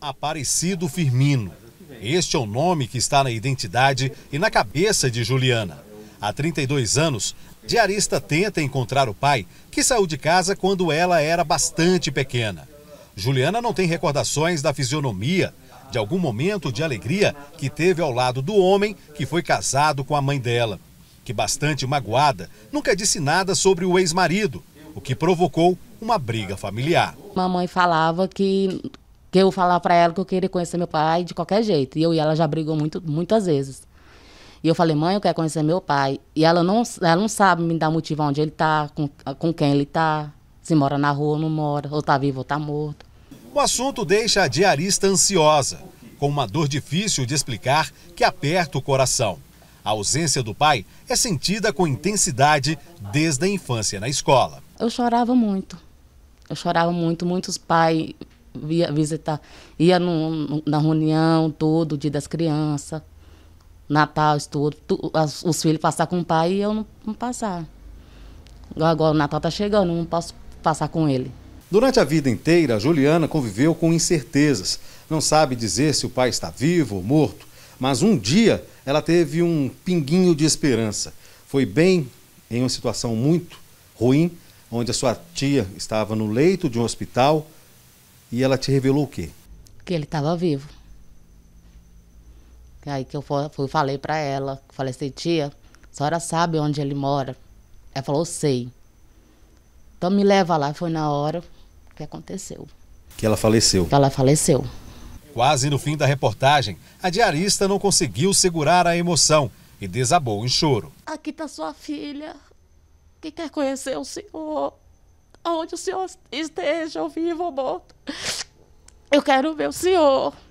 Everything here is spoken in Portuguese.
Aparecido Firmino. Este é o nome que está na identidade e na cabeça de Juliana. Há 32 anos, diarista tenta encontrar o pai, que saiu de casa quando ela era bastante pequena. Juliana não tem recordações da fisionomia, de algum momento de alegria que teve ao lado do homem que foi casado com a mãe dela, que bastante magoada, nunca disse nada sobre o ex-marido, o que provocou uma briga familiar. Mamãe falava que que eu falar para ela que eu queria conhecer meu pai de qualquer jeito. E eu e ela já brigou muito, muitas vezes. E eu falei, mãe, eu quero conhecer meu pai. E ela não, ela não sabe me dar motivo onde ele está, com, com quem ele está, se mora na rua ou não mora, ou está vivo ou está morto. O assunto deixa a diarista ansiosa, com uma dor difícil de explicar que aperta o coração. A ausência do pai é sentida com intensidade desde a infância na escola. Eu chorava muito. Eu chorava muito, muitos pais ia visitar, ia no, na reunião todo, dia das crianças, Natal, tudo, tu, as, os filhos passar com o pai e eu não, não passar. Agora o Natal tá chegando, não posso passar com ele. Durante a vida inteira, Juliana conviveu com incertezas. Não sabe dizer se o pai está vivo ou morto, mas um dia ela teve um pinguinho de esperança. Foi bem em uma situação muito ruim, onde a sua tia estava no leito de um hospital e ela te revelou o quê? Que ele estava vivo. Aí que eu fui, falei para ela, falei assim, tia, a senhora sabe onde ele mora? Ela falou, sei. Então me leva lá, foi na hora que aconteceu. Que ela faleceu. Que ela faleceu. Quase no fim da reportagem, a diarista não conseguiu segurar a emoção e desabou em choro. Aqui está sua filha, que quer conhecer o senhor, aonde o senhor esteja, ou vivo ou morto. Eu quero ver o senhor.